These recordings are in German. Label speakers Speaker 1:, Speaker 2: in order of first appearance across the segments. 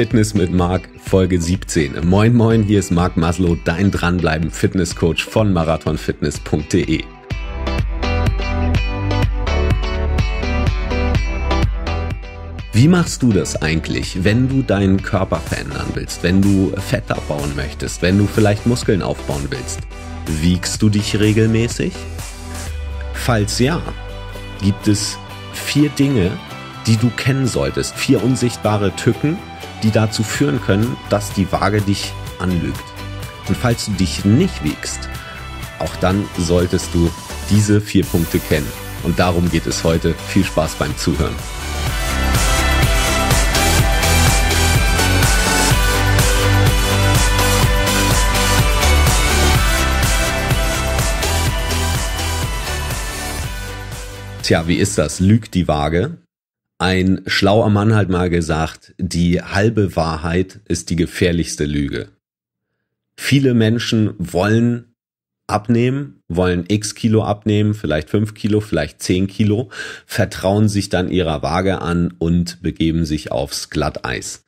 Speaker 1: Fitness mit Marc, Folge 17. Moin, moin, hier ist Marc Maslow, dein Dranbleiben Fitnesscoach von marathonfitness.de. Wie machst du das eigentlich, wenn du deinen Körper verändern willst, wenn du Fett abbauen möchtest, wenn du vielleicht Muskeln aufbauen willst? Wiegst du dich regelmäßig? Falls ja, gibt es vier Dinge, die du kennen solltest, vier unsichtbare Tücken, die dazu führen können, dass die Waage dich anlügt. Und falls du dich nicht wiegst, auch dann solltest du diese vier Punkte kennen. Und darum geht es heute. Viel Spaß beim Zuhören. Tja, wie ist das? Lügt die Waage? ein schlauer Mann hat mal gesagt, die halbe Wahrheit ist die gefährlichste Lüge. Viele Menschen wollen abnehmen, wollen x Kilo abnehmen, vielleicht fünf Kilo, vielleicht zehn Kilo, vertrauen sich dann ihrer Waage an und begeben sich aufs Glatteis.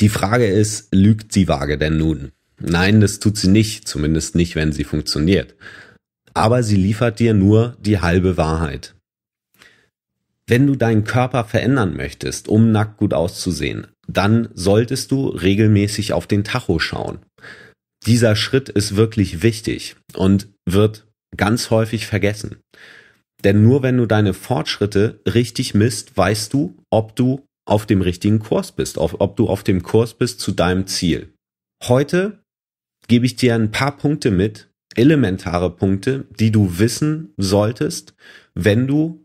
Speaker 1: Die Frage ist, lügt die Waage denn nun? Nein, das tut sie nicht, zumindest nicht, wenn sie funktioniert. Aber sie liefert dir nur die halbe Wahrheit. Wenn du deinen Körper verändern möchtest, um nackt gut auszusehen, dann solltest du regelmäßig auf den Tacho schauen. Dieser Schritt ist wirklich wichtig und wird ganz häufig vergessen. Denn nur wenn du deine Fortschritte richtig misst, weißt du, ob du auf dem richtigen Kurs bist, ob du auf dem Kurs bist zu deinem Ziel. Heute gebe ich dir ein paar Punkte mit, elementare Punkte, die du wissen solltest, wenn du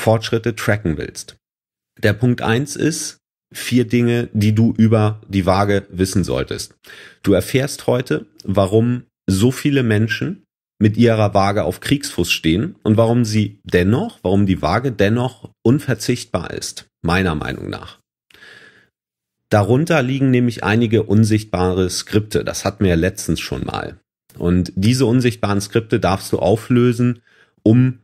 Speaker 1: Fortschritte tracken willst. Der Punkt eins ist vier Dinge, die du über die Waage wissen solltest. Du erfährst heute, warum so viele Menschen mit ihrer Waage auf Kriegsfuß stehen und warum sie dennoch, warum die Waage dennoch unverzichtbar ist, meiner Meinung nach. Darunter liegen nämlich einige unsichtbare Skripte, das hatten wir ja letztens schon mal. Und diese unsichtbaren Skripte darfst du auflösen, um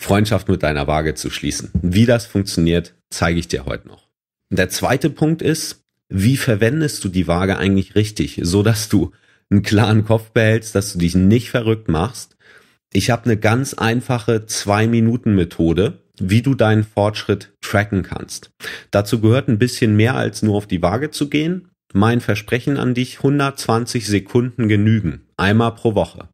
Speaker 1: Freundschaft mit deiner Waage zu schließen. Wie das funktioniert, zeige ich dir heute noch. Der zweite Punkt ist, wie verwendest du die Waage eigentlich richtig, so dass du einen klaren Kopf behältst, dass du dich nicht verrückt machst. Ich habe eine ganz einfache zwei Minuten Methode, wie du deinen Fortschritt tracken kannst. Dazu gehört ein bisschen mehr als nur auf die Waage zu gehen. Mein Versprechen an dich, 120 Sekunden genügen, einmal pro Woche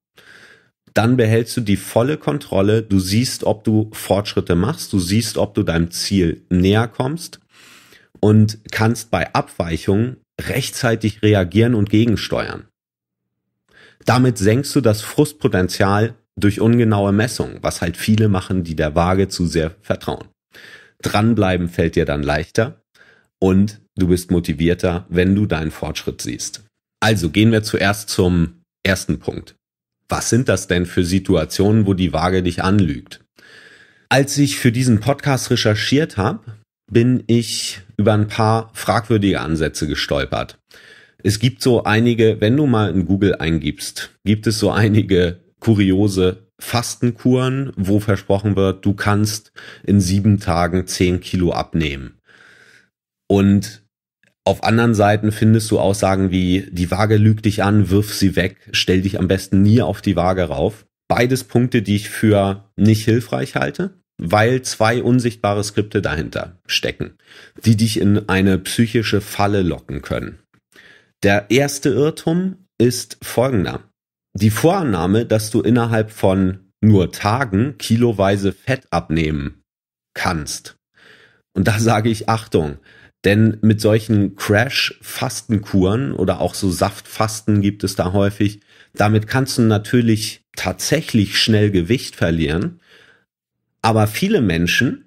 Speaker 1: dann behältst du die volle Kontrolle. Du siehst, ob du Fortschritte machst. Du siehst, ob du deinem Ziel näher kommst und kannst bei Abweichungen rechtzeitig reagieren und gegensteuern. Damit senkst du das Frustpotenzial durch ungenaue Messungen, was halt viele machen, die der Waage zu sehr vertrauen. Dranbleiben fällt dir dann leichter und du bist motivierter, wenn du deinen Fortschritt siehst. Also gehen wir zuerst zum ersten Punkt was sind das denn für Situationen, wo die Waage dich anlügt? Als ich für diesen Podcast recherchiert habe, bin ich über ein paar fragwürdige Ansätze gestolpert. Es gibt so einige, wenn du mal in Google eingibst, gibt es so einige kuriose Fastenkuren, wo versprochen wird, du kannst in sieben Tagen zehn Kilo abnehmen. Und auf anderen Seiten findest du Aussagen wie, die Waage lügt dich an, wirf sie weg, stell dich am besten nie auf die Waage rauf. Beides Punkte, die ich für nicht hilfreich halte, weil zwei unsichtbare Skripte dahinter stecken, die dich in eine psychische Falle locken können. Der erste Irrtum ist folgender. Die Vorannahme, dass du innerhalb von nur Tagen kiloweise Fett abnehmen kannst. Und da sage ich Achtung, denn mit solchen Crash-Fastenkuren oder auch so Saftfasten gibt es da häufig, damit kannst du natürlich tatsächlich schnell Gewicht verlieren. Aber viele Menschen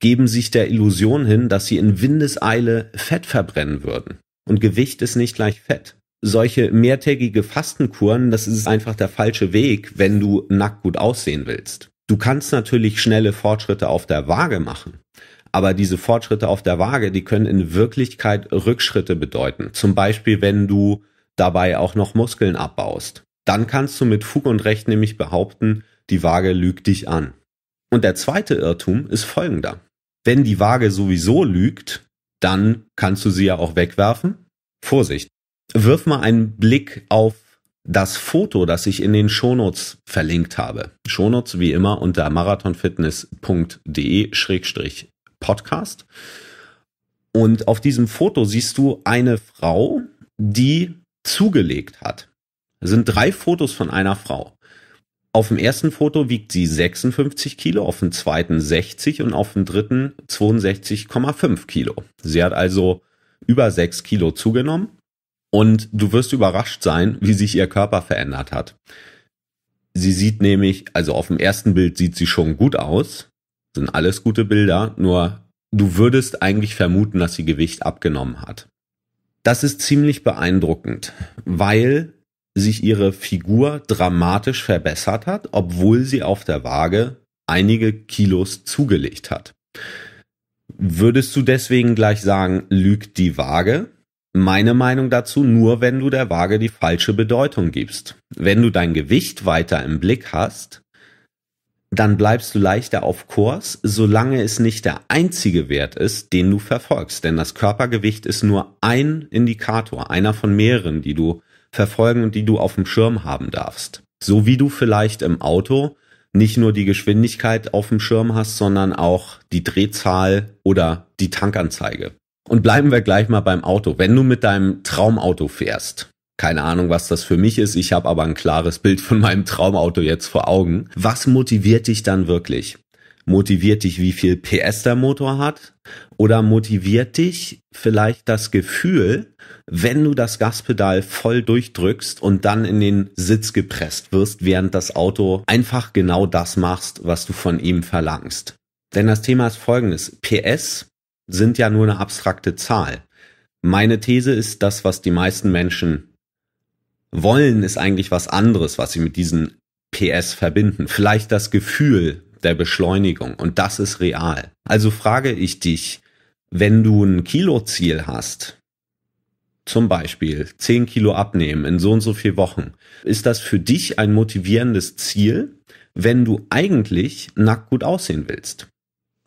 Speaker 1: geben sich der Illusion hin, dass sie in Windeseile Fett verbrennen würden. Und Gewicht ist nicht gleich Fett. Solche mehrtägige Fastenkuren, das ist einfach der falsche Weg, wenn du nackt gut aussehen willst. Du kannst natürlich schnelle Fortschritte auf der Waage machen. Aber diese Fortschritte auf der Waage, die können in Wirklichkeit Rückschritte bedeuten. Zum Beispiel, wenn du dabei auch noch Muskeln abbaust. Dann kannst du mit Fug und Recht nämlich behaupten, die Waage lügt dich an. Und der zweite Irrtum ist folgender. Wenn die Waage sowieso lügt, dann kannst du sie ja auch wegwerfen. Vorsicht. Wirf mal einen Blick auf das Foto, das ich in den Shownotes verlinkt habe. Shownotes wie immer unter marathonfitness.de Podcast. Und auf diesem Foto siehst du eine Frau, die zugelegt hat. Das sind drei Fotos von einer Frau. Auf dem ersten Foto wiegt sie 56 Kilo, auf dem zweiten 60 und auf dem dritten 62,5 Kilo. Sie hat also über 6 Kilo zugenommen und du wirst überrascht sein, wie sich ihr Körper verändert hat. Sie sieht nämlich, also auf dem ersten Bild sieht sie schon gut aus, sind alles gute Bilder, nur du würdest eigentlich vermuten, dass sie Gewicht abgenommen hat. Das ist ziemlich beeindruckend, weil sich ihre Figur dramatisch verbessert hat, obwohl sie auf der Waage einige Kilos zugelegt hat. Würdest du deswegen gleich sagen, lügt die Waage? Meine Meinung dazu, nur wenn du der Waage die falsche Bedeutung gibst. Wenn du dein Gewicht weiter im Blick hast, dann bleibst du leichter auf Kurs, solange es nicht der einzige Wert ist, den du verfolgst. Denn das Körpergewicht ist nur ein Indikator, einer von mehreren, die du verfolgen und die du auf dem Schirm haben darfst. So wie du vielleicht im Auto nicht nur die Geschwindigkeit auf dem Schirm hast, sondern auch die Drehzahl oder die Tankanzeige. Und bleiben wir gleich mal beim Auto. Wenn du mit deinem Traumauto fährst, keine Ahnung, was das für mich ist. Ich habe aber ein klares Bild von meinem Traumauto jetzt vor Augen. Was motiviert dich dann wirklich? Motiviert dich, wie viel PS der Motor hat? Oder motiviert dich vielleicht das Gefühl, wenn du das Gaspedal voll durchdrückst und dann in den Sitz gepresst wirst, während das Auto einfach genau das machst, was du von ihm verlangst? Denn das Thema ist folgendes. PS sind ja nur eine abstrakte Zahl. Meine These ist das, was die meisten Menschen wollen ist eigentlich was anderes, was sie mit diesen PS verbinden. Vielleicht das Gefühl der Beschleunigung. Und das ist real. Also frage ich dich, wenn du ein Kilo-Ziel hast, zum Beispiel 10 Kilo abnehmen in so und so vier Wochen, ist das für dich ein motivierendes Ziel, wenn du eigentlich nackt gut aussehen willst?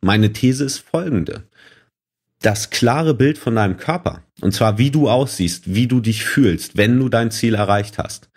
Speaker 1: Meine These ist folgende das klare Bild von deinem Körper. Und zwar, wie du aussiehst, wie du dich fühlst, wenn du dein Ziel erreicht hast.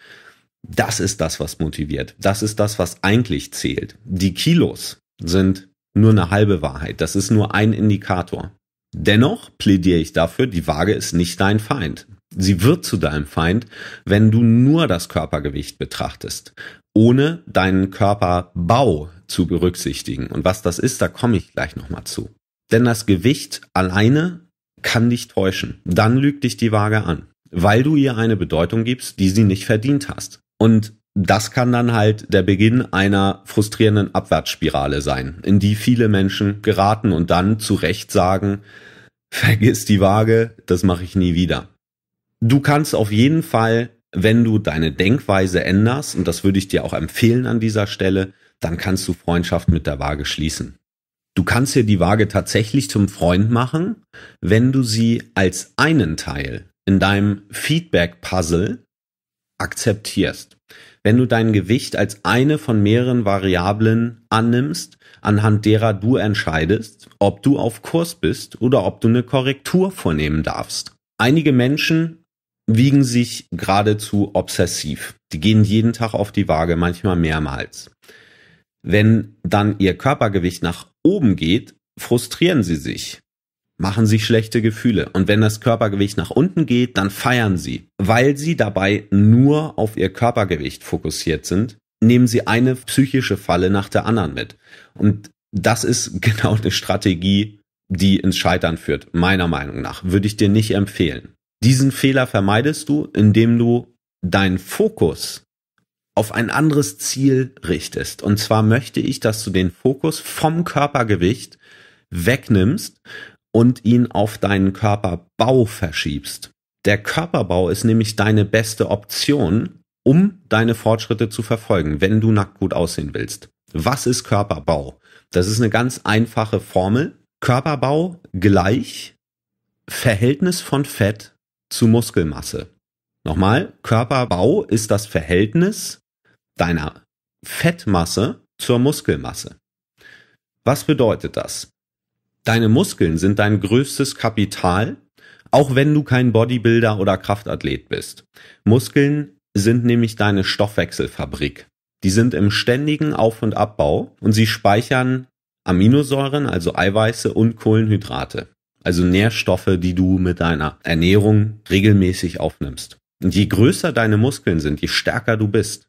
Speaker 1: Das ist das, was motiviert. Das ist das, was eigentlich zählt. Die Kilos sind nur eine halbe Wahrheit. Das ist nur ein Indikator. Dennoch plädiere ich dafür, die Waage ist nicht dein Feind. Sie wird zu deinem Feind, wenn du nur das Körpergewicht betrachtest, ohne deinen Körperbau zu berücksichtigen. Und was das ist, da komme ich gleich nochmal zu. Denn das Gewicht alleine kann dich täuschen. Dann lügt dich die Waage an, weil du ihr eine Bedeutung gibst, die sie nicht verdient hast. Und das kann dann halt der Beginn einer frustrierenden Abwärtsspirale sein, in die viele Menschen geraten und dann zu Recht sagen, vergiss die Waage, das mache ich nie wieder. Du kannst auf jeden Fall, wenn du deine Denkweise änderst, und das würde ich dir auch empfehlen an dieser Stelle, dann kannst du Freundschaft mit der Waage schließen. Du kannst dir die Waage tatsächlich zum Freund machen, wenn du sie als einen Teil in deinem Feedback-Puzzle akzeptierst. Wenn du dein Gewicht als eine von mehreren Variablen annimmst, anhand derer du entscheidest, ob du auf Kurs bist oder ob du eine Korrektur vornehmen darfst. Einige Menschen wiegen sich geradezu obsessiv. Die gehen jeden Tag auf die Waage, manchmal mehrmals. Wenn dann ihr Körpergewicht nach oben geht, frustrieren sie sich, machen sich schlechte Gefühle. Und wenn das Körpergewicht nach unten geht, dann feiern sie. Weil sie dabei nur auf ihr Körpergewicht fokussiert sind, nehmen sie eine psychische Falle nach der anderen mit. Und das ist genau eine Strategie, die ins Scheitern führt, meiner Meinung nach. Würde ich dir nicht empfehlen. Diesen Fehler vermeidest du, indem du deinen Fokus auf ein anderes Ziel richtest. Und zwar möchte ich, dass du den Fokus vom Körpergewicht wegnimmst und ihn auf deinen Körperbau verschiebst. Der Körperbau ist nämlich deine beste Option, um deine Fortschritte zu verfolgen, wenn du nackt gut aussehen willst. Was ist Körperbau? Das ist eine ganz einfache Formel. Körperbau gleich Verhältnis von Fett zu Muskelmasse. Nochmal, Körperbau ist das Verhältnis deiner Fettmasse zur Muskelmasse. Was bedeutet das? Deine Muskeln sind dein größtes Kapital, auch wenn du kein Bodybuilder oder Kraftathlet bist. Muskeln sind nämlich deine Stoffwechselfabrik. Die sind im ständigen Auf- und Abbau und sie speichern Aminosäuren, also Eiweiße und Kohlenhydrate, also Nährstoffe, die du mit deiner Ernährung regelmäßig aufnimmst. Je größer deine Muskeln sind, je stärker du bist,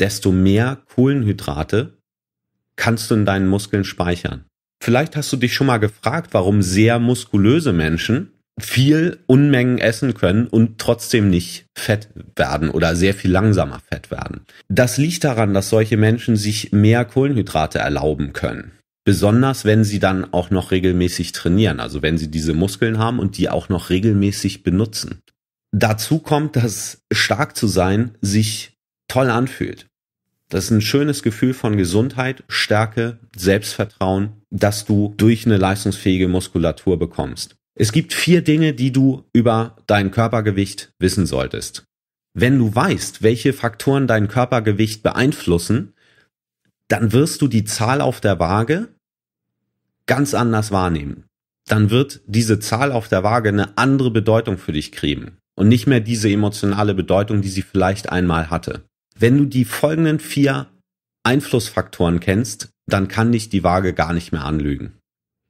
Speaker 1: desto mehr Kohlenhydrate kannst du in deinen Muskeln speichern. Vielleicht hast du dich schon mal gefragt, warum sehr muskulöse Menschen viel Unmengen essen können und trotzdem nicht fett werden oder sehr viel langsamer fett werden. Das liegt daran, dass solche Menschen sich mehr Kohlenhydrate erlauben können. Besonders wenn sie dann auch noch regelmäßig trainieren, also wenn sie diese Muskeln haben und die auch noch regelmäßig benutzen. Dazu kommt, dass stark zu sein sich toll anfühlt. Das ist ein schönes Gefühl von Gesundheit, Stärke, Selbstvertrauen, das du durch eine leistungsfähige Muskulatur bekommst. Es gibt vier Dinge, die du über dein Körpergewicht wissen solltest. Wenn du weißt, welche Faktoren dein Körpergewicht beeinflussen, dann wirst du die Zahl auf der Waage ganz anders wahrnehmen. Dann wird diese Zahl auf der Waage eine andere Bedeutung für dich kriegen und nicht mehr diese emotionale Bedeutung, die sie vielleicht einmal hatte. Wenn du die folgenden vier Einflussfaktoren kennst, dann kann dich die Waage gar nicht mehr anlügen.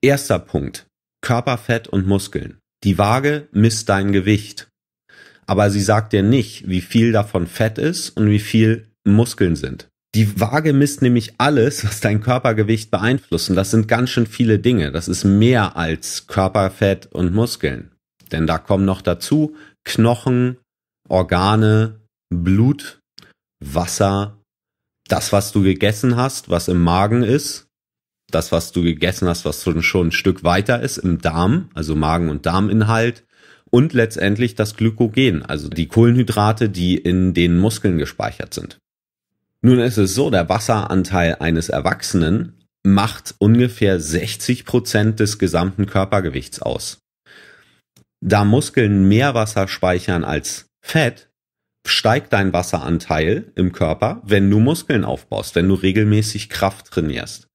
Speaker 1: Erster Punkt. Körperfett und Muskeln. Die Waage misst dein Gewicht. Aber sie sagt dir nicht, wie viel davon Fett ist und wie viel Muskeln sind. Die Waage misst nämlich alles, was dein Körpergewicht beeinflusst. Und das sind ganz schön viele Dinge. Das ist mehr als Körperfett und Muskeln. Denn da kommen noch dazu Knochen, Organe, Blut, Wasser, das, was du gegessen hast, was im Magen ist, das, was du gegessen hast, was schon ein Stück weiter ist im Darm, also Magen- und Darminhalt und letztendlich das Glykogen, also die Kohlenhydrate, die in den Muskeln gespeichert sind. Nun ist es so, der Wasseranteil eines Erwachsenen macht ungefähr 60 Prozent des gesamten Körpergewichts aus da Muskeln mehr Wasser speichern als Fett, steigt dein Wasseranteil im Körper, wenn du Muskeln aufbaust, wenn du regelmäßig Kraft trainierst.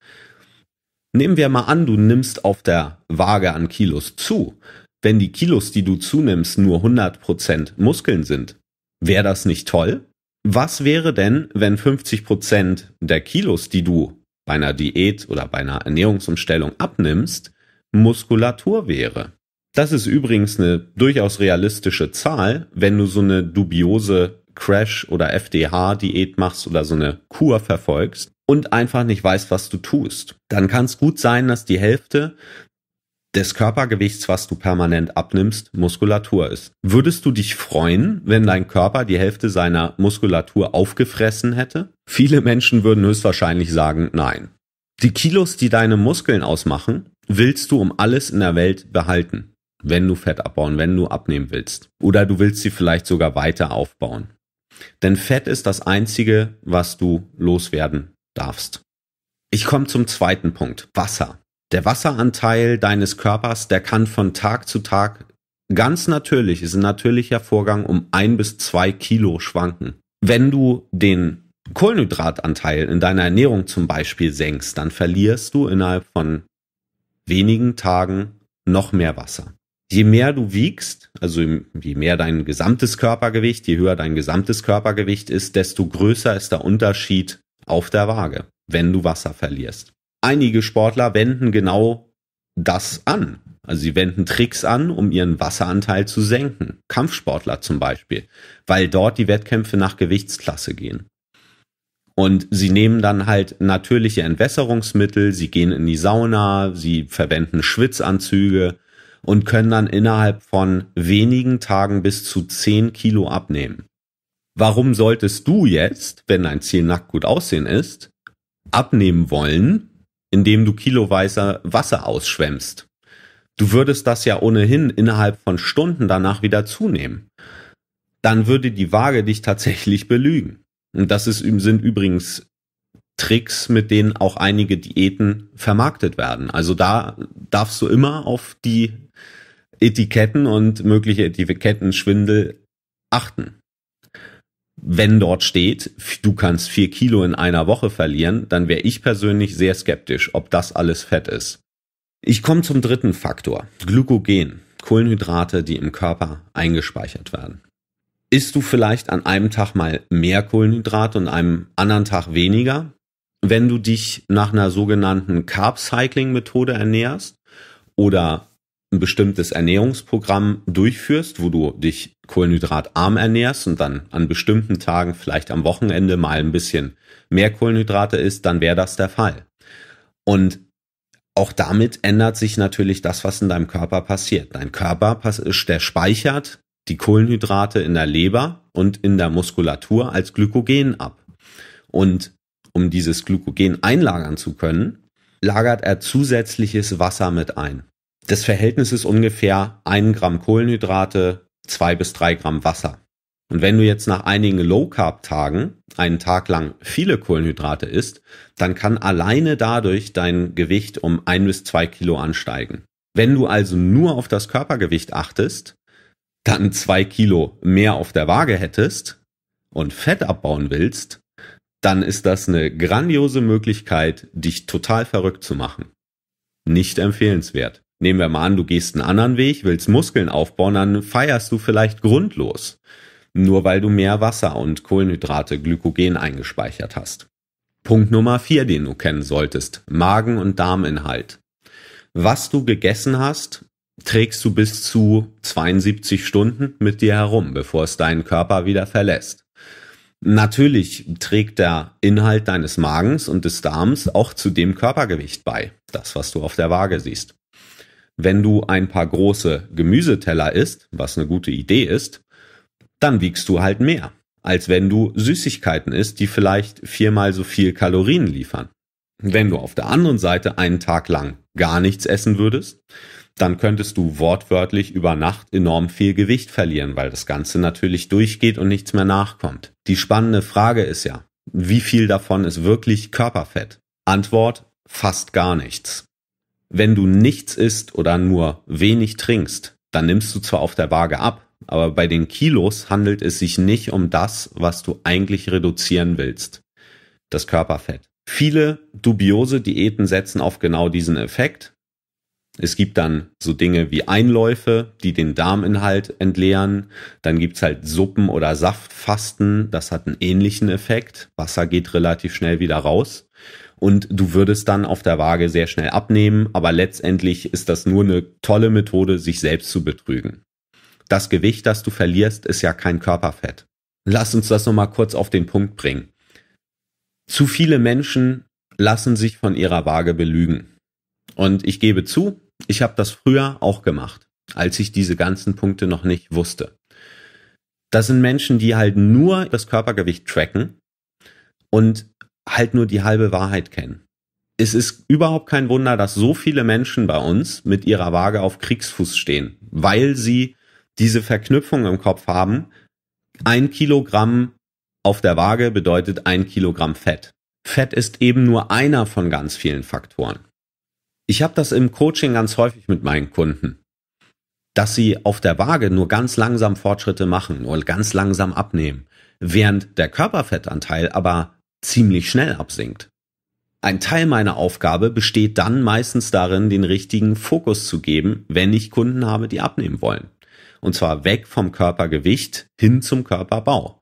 Speaker 1: Nehmen wir mal an, du nimmst auf der Waage an Kilos zu. Wenn die Kilos, die du zunimmst, nur 100% Muskeln sind, wäre das nicht toll? Was wäre denn, wenn 50% der Kilos, die du bei einer Diät oder bei einer Ernährungsumstellung abnimmst, Muskulatur wäre? Das ist übrigens eine durchaus realistische Zahl, wenn du so eine dubiose Crash- oder FDH-Diät machst oder so eine Kur verfolgst und einfach nicht weißt, was du tust. Dann kann es gut sein, dass die Hälfte des Körpergewichts, was du permanent abnimmst, Muskulatur ist. Würdest du dich freuen, wenn dein Körper die Hälfte seiner Muskulatur aufgefressen hätte? Viele Menschen würden höchstwahrscheinlich sagen, nein. Die Kilos, die deine Muskeln ausmachen, willst du um alles in der Welt behalten wenn du Fett abbauen, wenn du abnehmen willst. Oder du willst sie vielleicht sogar weiter aufbauen. Denn Fett ist das Einzige, was du loswerden darfst. Ich komme zum zweiten Punkt. Wasser. Der Wasseranteil deines Körpers, der kann von Tag zu Tag ganz natürlich, ist ein natürlicher Vorgang, um ein bis zwei Kilo schwanken. Wenn du den Kohlenhydratanteil in deiner Ernährung zum Beispiel senkst, dann verlierst du innerhalb von wenigen Tagen noch mehr Wasser je mehr du wiegst, also je mehr dein gesamtes Körpergewicht, je höher dein gesamtes Körpergewicht ist, desto größer ist der Unterschied auf der Waage, wenn du Wasser verlierst. Einige Sportler wenden genau das an. Also sie wenden Tricks an, um ihren Wasseranteil zu senken. Kampfsportler zum Beispiel, weil dort die Wettkämpfe nach Gewichtsklasse gehen. Und sie nehmen dann halt natürliche Entwässerungsmittel, sie gehen in die Sauna, sie verwenden Schwitzanzüge, und können dann innerhalb von wenigen Tagen bis zu 10 Kilo abnehmen. Warum solltest du jetzt, wenn dein Ziel nackt gut aussehen ist, abnehmen wollen, indem du kiloweise Wasser ausschwemmst? Du würdest das ja ohnehin innerhalb von Stunden danach wieder zunehmen. Dann würde die Waage dich tatsächlich belügen. Und das ist, sind übrigens Tricks, mit denen auch einige Diäten vermarktet werden. Also da darfst du immer auf die Etiketten und mögliche Etikettenschwindel achten. Wenn dort steht, du kannst vier Kilo in einer Woche verlieren, dann wäre ich persönlich sehr skeptisch, ob das alles Fett ist. Ich komme zum dritten Faktor, Glykogen, Kohlenhydrate, die im Körper eingespeichert werden. Isst du vielleicht an einem Tag mal mehr Kohlenhydrate und einem anderen Tag weniger? Wenn du dich nach einer sogenannten Carb Cycling Methode ernährst oder ein bestimmtes Ernährungsprogramm durchführst, wo du dich kohlenhydratarm ernährst und dann an bestimmten Tagen, vielleicht am Wochenende mal ein bisschen mehr Kohlenhydrate isst, dann wäre das der Fall. Und auch damit ändert sich natürlich das, was in deinem Körper passiert. Dein Körper, der speichert die Kohlenhydrate in der Leber und in der Muskulatur als Glykogen ab. Und um dieses Glykogen einlagern zu können, lagert er zusätzliches Wasser mit ein. Das Verhältnis ist ungefähr ein Gramm Kohlenhydrate, zwei bis drei Gramm Wasser. Und wenn du jetzt nach einigen Low-Carb-Tagen einen Tag lang viele Kohlenhydrate isst, dann kann alleine dadurch dein Gewicht um ein bis zwei Kilo ansteigen. Wenn du also nur auf das Körpergewicht achtest, dann zwei Kilo mehr auf der Waage hättest und Fett abbauen willst, dann ist das eine grandiose Möglichkeit, dich total verrückt zu machen. Nicht empfehlenswert. Nehmen wir mal an, du gehst einen anderen Weg, willst Muskeln aufbauen, dann feierst du vielleicht grundlos. Nur weil du mehr Wasser und Kohlenhydrate, Glykogen eingespeichert hast. Punkt Nummer vier, den du kennen solltest. Magen- und Darminhalt. Was du gegessen hast, trägst du bis zu 72 Stunden mit dir herum, bevor es deinen Körper wieder verlässt. Natürlich trägt der Inhalt deines Magens und des Darms auch zu dem Körpergewicht bei, das was du auf der Waage siehst. Wenn du ein paar große Gemüseteller isst, was eine gute Idee ist, dann wiegst du halt mehr, als wenn du Süßigkeiten isst, die vielleicht viermal so viel Kalorien liefern. Wenn du auf der anderen Seite einen Tag lang gar nichts essen würdest, dann könntest du wortwörtlich über Nacht enorm viel Gewicht verlieren, weil das Ganze natürlich durchgeht und nichts mehr nachkommt. Die spannende Frage ist ja, wie viel davon ist wirklich Körperfett? Antwort, fast gar nichts. Wenn du nichts isst oder nur wenig trinkst, dann nimmst du zwar auf der Waage ab, aber bei den Kilos handelt es sich nicht um das, was du eigentlich reduzieren willst, das Körperfett. Viele dubiose Diäten setzen auf genau diesen Effekt. Es gibt dann so Dinge wie Einläufe, die den Darminhalt entleeren. Dann gibt's halt Suppen- oder Saftfasten. Das hat einen ähnlichen Effekt. Wasser geht relativ schnell wieder raus und du würdest dann auf der Waage sehr schnell abnehmen, aber letztendlich ist das nur eine tolle Methode, sich selbst zu betrügen. Das Gewicht, das du verlierst, ist ja kein Körperfett. Lass uns das nochmal kurz auf den Punkt bringen. Zu viele Menschen lassen sich von ihrer Waage belügen. Und ich gebe zu, ich habe das früher auch gemacht, als ich diese ganzen Punkte noch nicht wusste. Das sind Menschen, die halt nur das Körpergewicht tracken und halt nur die halbe Wahrheit kennen. Es ist überhaupt kein Wunder, dass so viele Menschen bei uns mit ihrer Waage auf Kriegsfuß stehen, weil sie diese Verknüpfung im Kopf haben. Ein Kilogramm auf der Waage bedeutet ein Kilogramm Fett. Fett ist eben nur einer von ganz vielen Faktoren. Ich habe das im Coaching ganz häufig mit meinen Kunden, dass sie auf der Waage nur ganz langsam Fortschritte machen und ganz langsam abnehmen, während der Körperfettanteil aber ziemlich schnell absinkt. Ein Teil meiner Aufgabe besteht dann meistens darin, den richtigen Fokus zu geben, wenn ich Kunden habe, die abnehmen wollen. Und zwar weg vom Körpergewicht hin zum Körperbau.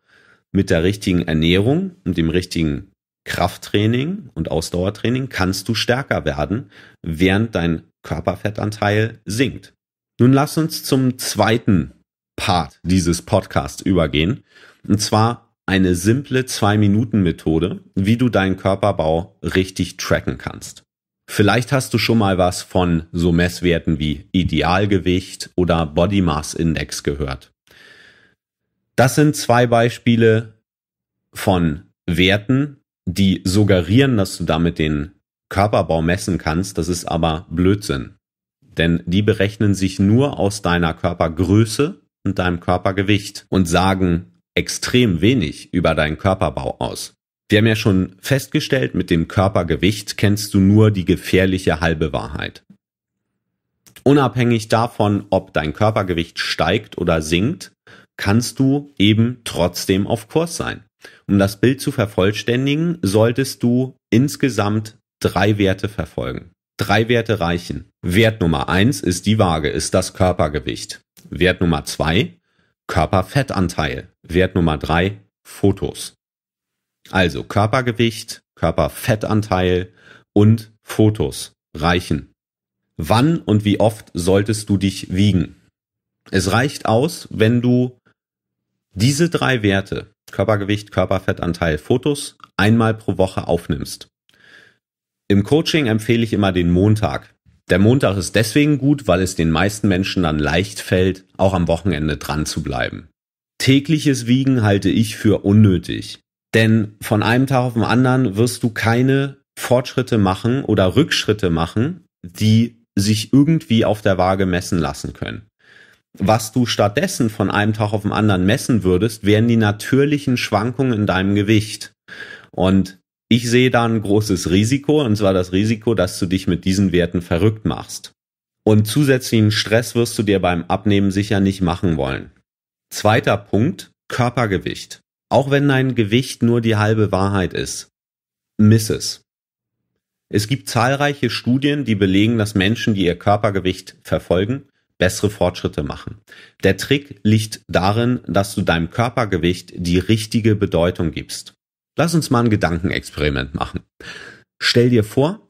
Speaker 1: Mit der richtigen Ernährung und dem richtigen Krafttraining und Ausdauertraining kannst du stärker werden, während dein Körperfettanteil sinkt. Nun lass uns zum zweiten Part dieses Podcasts übergehen. Und zwar eine simple 2 minuten methode wie du deinen Körperbau richtig tracken kannst. Vielleicht hast du schon mal was von so Messwerten wie Idealgewicht oder Body Mass Index gehört. Das sind zwei Beispiele von Werten, die suggerieren, dass du damit den Körperbau messen kannst. Das ist aber Blödsinn. Denn die berechnen sich nur aus deiner Körpergröße und deinem Körpergewicht und sagen extrem wenig über deinen Körperbau aus. Wir haben ja schon festgestellt, mit dem Körpergewicht kennst du nur die gefährliche halbe Wahrheit. Unabhängig davon, ob dein Körpergewicht steigt oder sinkt, kannst du eben trotzdem auf Kurs sein. Um das Bild zu vervollständigen, solltest du insgesamt drei Werte verfolgen. Drei Werte reichen. Wert Nummer eins ist die Waage, ist das Körpergewicht. Wert Nummer zwei Körperfettanteil. Wert Nummer drei, Fotos. Also Körpergewicht, Körperfettanteil und Fotos reichen. Wann und wie oft solltest du dich wiegen? Es reicht aus, wenn du diese drei Werte, Körpergewicht, Körperfettanteil, Fotos, einmal pro Woche aufnimmst. Im Coaching empfehle ich immer den Montag. Der Montag ist deswegen gut, weil es den meisten Menschen dann leicht fällt, auch am Wochenende dran zu bleiben. Tägliches Wiegen halte ich für unnötig. Denn von einem Tag auf den anderen wirst du keine Fortschritte machen oder Rückschritte machen, die sich irgendwie auf der Waage messen lassen können. Was du stattdessen von einem Tag auf den anderen messen würdest, wären die natürlichen Schwankungen in deinem Gewicht. Und ich sehe da ein großes Risiko, und zwar das Risiko, dass du dich mit diesen Werten verrückt machst. Und zusätzlichen Stress wirst du dir beim Abnehmen sicher nicht machen wollen. Zweiter Punkt, Körpergewicht. Auch wenn dein Gewicht nur die halbe Wahrheit ist, miss es. Es gibt zahlreiche Studien, die belegen, dass Menschen, die ihr Körpergewicht verfolgen, bessere Fortschritte machen. Der Trick liegt darin, dass du deinem Körpergewicht die richtige Bedeutung gibst. Lass uns mal ein Gedankenexperiment machen. Stell dir vor,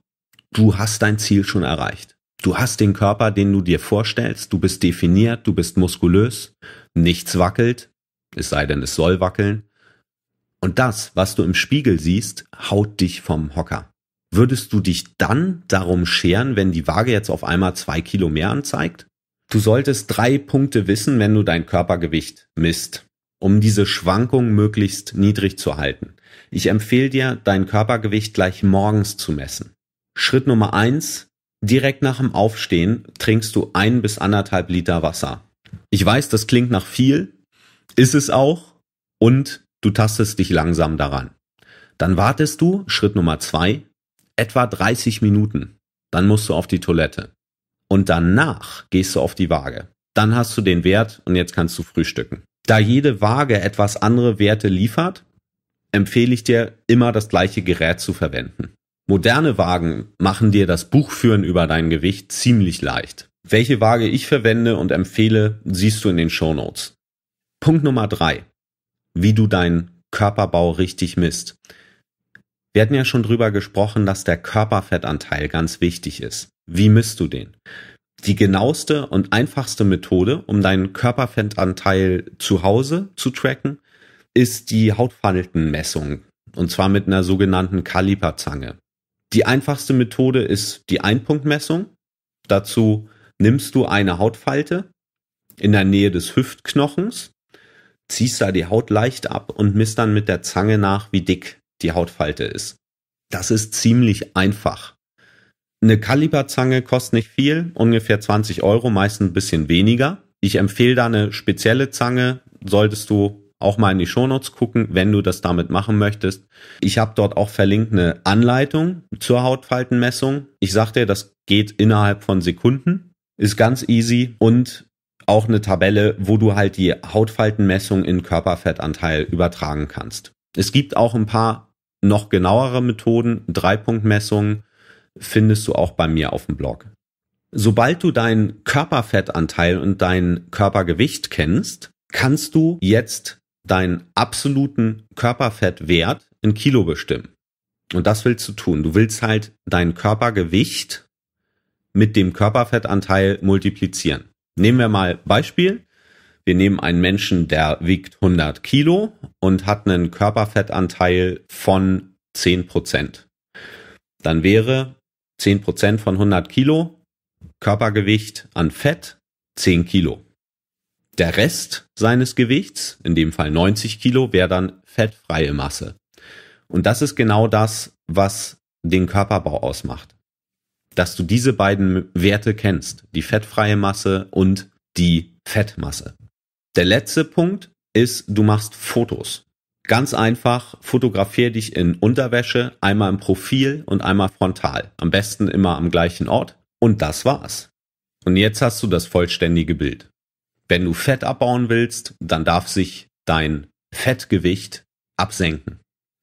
Speaker 1: du hast dein Ziel schon erreicht. Du hast den Körper, den du dir vorstellst, du bist definiert, du bist muskulös, nichts wackelt, es sei denn, es soll wackeln. Und das, was du im Spiegel siehst, haut dich vom Hocker. Würdest du dich dann darum scheren, wenn die Waage jetzt auf einmal zwei Kilo mehr anzeigt? Du solltest drei Punkte wissen, wenn du dein Körpergewicht misst, um diese Schwankung möglichst niedrig zu halten. Ich empfehle dir, dein Körpergewicht gleich morgens zu messen. Schritt Nummer eins: Direkt nach dem Aufstehen trinkst du ein bis anderthalb Liter Wasser. Ich weiß, das klingt nach viel, ist es auch, und du tastest dich langsam daran. Dann wartest du, Schritt Nummer zwei, etwa 30 Minuten. Dann musst du auf die Toilette. Und danach gehst du auf die Waage. Dann hast du den Wert und jetzt kannst du frühstücken. Da jede Waage etwas andere Werte liefert, empfehle ich dir, immer das gleiche Gerät zu verwenden. Moderne Wagen machen dir das Buchführen über dein Gewicht ziemlich leicht. Welche Waage ich verwende und empfehle, siehst du in den Show Notes. Punkt Nummer drei: Wie du deinen Körperbau richtig misst. Wir hatten ja schon drüber gesprochen, dass der Körperfettanteil ganz wichtig ist. Wie misst du den? Die genaueste und einfachste Methode, um deinen Körperfettanteil zu Hause zu tracken, ist die Hautfaltenmessung. Und zwar mit einer sogenannten Kaliperzange. Die einfachste Methode ist die Einpunktmessung. Dazu nimmst du eine Hautfalte in der Nähe des Hüftknochens, ziehst da die Haut leicht ab und misst dann mit der Zange nach, wie dick die Hautfalte ist. Das ist ziemlich einfach. Eine Kaliperzange kostet nicht viel, ungefähr 20 Euro, meistens ein bisschen weniger. Ich empfehle da eine spezielle Zange, solltest du auch mal in die Shownotes gucken, wenn du das damit machen möchtest. Ich habe dort auch verlinkt eine Anleitung zur Hautfaltenmessung. Ich sag das geht innerhalb von Sekunden, ist ganz easy und auch eine Tabelle, wo du halt die Hautfaltenmessung in Körperfettanteil übertragen kannst. Es gibt auch ein paar noch genauere Methoden, Dreipunktmessungen findest du auch bei mir auf dem Blog. Sobald du deinen Körperfettanteil und dein Körpergewicht kennst, kannst du jetzt deinen absoluten Körperfettwert in Kilo bestimmen. Und das willst du tun. Du willst halt dein Körpergewicht mit dem Körperfettanteil multiplizieren. Nehmen wir mal Beispiel. Wir nehmen einen Menschen, der wiegt 100 Kilo und hat einen Körperfettanteil von 10 Prozent. Dann wäre 10 Prozent von 100 Kilo Körpergewicht an Fett 10 Kilo. Der Rest seines Gewichts, in dem Fall 90 Kilo, wäre dann fettfreie Masse. Und das ist genau das, was den Körperbau ausmacht. Dass du diese beiden Werte kennst, die fettfreie Masse und die Fettmasse. Der letzte Punkt ist, du machst Fotos. Ganz einfach, fotografier dich in Unterwäsche, einmal im Profil und einmal frontal. Am besten immer am gleichen Ort. Und das war's. Und jetzt hast du das vollständige Bild. Wenn du Fett abbauen willst, dann darf sich dein Fettgewicht absenken.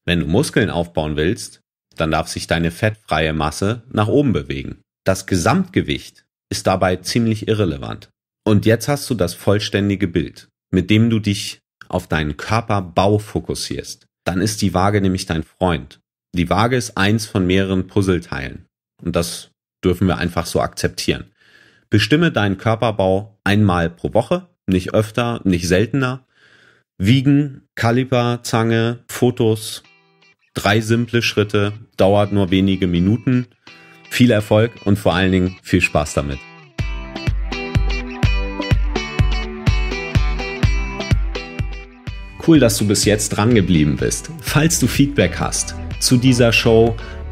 Speaker 1: Wenn du Muskeln aufbauen willst, dann darf sich deine fettfreie Masse nach oben bewegen. Das Gesamtgewicht ist dabei ziemlich irrelevant. Und jetzt hast du das vollständige Bild, mit dem du dich auf deinen Körperbau fokussierst. Dann ist die Waage nämlich dein Freund. Die Waage ist eins von mehreren Puzzleteilen. Und das dürfen wir einfach so akzeptieren. Bestimme deinen Körperbau einmal pro Woche, nicht öfter, nicht seltener. Wiegen, Kaliber, Zange, Fotos, drei simple Schritte, dauert nur wenige Minuten. Viel Erfolg und vor allen Dingen viel Spaß damit. Cool, dass du bis jetzt dran geblieben bist. Falls du Feedback hast zu dieser Show,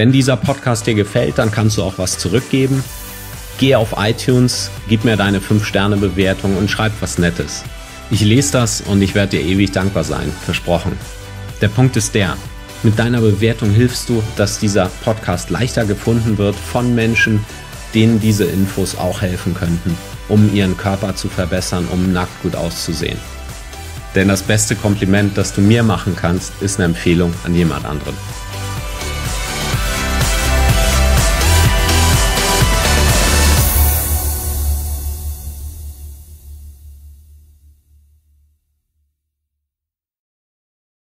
Speaker 1: Wenn dieser Podcast dir gefällt, dann kannst du auch was zurückgeben. Geh auf iTunes, gib mir deine 5-Sterne-Bewertung und schreib was Nettes. Ich lese das und ich werde dir ewig dankbar sein, versprochen. Der Punkt ist der, mit deiner Bewertung hilfst du, dass dieser Podcast leichter gefunden wird von Menschen, denen diese Infos auch helfen könnten, um ihren Körper zu verbessern, um nackt gut auszusehen. Denn das beste Kompliment, das du mir machen kannst, ist eine Empfehlung an jemand anderen.